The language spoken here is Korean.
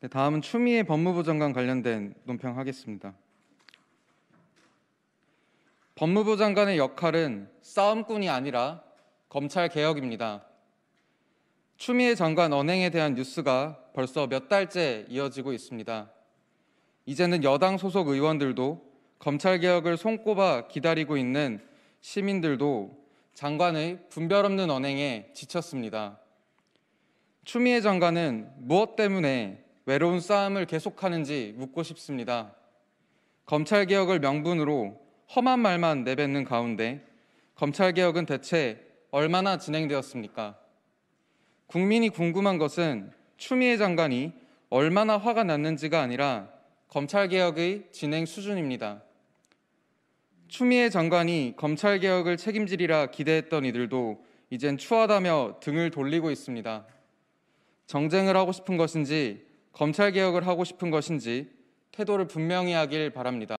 네, 다음은 추미애 법무부 장관 관련된 논평 하겠습니다. 법무부 장관의 역할은 싸움꾼이 아니라 검찰 개혁입니다. 추미애 장관 언행에 대한 뉴스가 벌써 몇 달째 이어지고 있습니다. 이제는 여당 소속 의원들도 검찰 개혁을 손꼽아 기다리고 있는 시민들도 장관의 분별 없는 언행에 지쳤습니다. 추미애 장관은 무엇 때문에 외로운 싸움을 계속하는지 묻고 싶습니다. 검찰 개혁을 명분으로 험한 말만 내뱉는 가운데 검찰 개혁은 대체 얼마나 진행되었습니까? 국민이 궁금한 것은 추미애 장관이 얼마나 화가 났는지가 아니라 검찰 개혁의 진행 수준입니다. 추미애 장관이 검찰 개혁을 책임지리라 기대했던 이들도 이젠 추하다며 등을 돌리고 있습니다. 정쟁을 하고 싶은 것인지 검찰 개혁을 하고 싶은 것인지 태도를 분명히 하길 바랍니다.